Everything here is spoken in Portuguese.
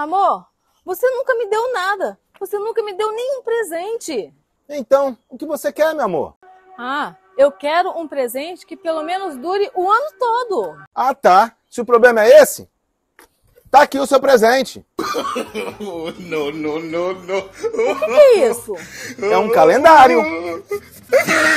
Amor, você nunca me deu nada. Você nunca me deu nenhum presente. Então, o que você quer, meu amor? Ah, eu quero um presente que pelo menos dure o ano todo. Ah, tá. Se o problema é esse, tá aqui o seu presente. não, não, não, não. O que é isso? É um calendário.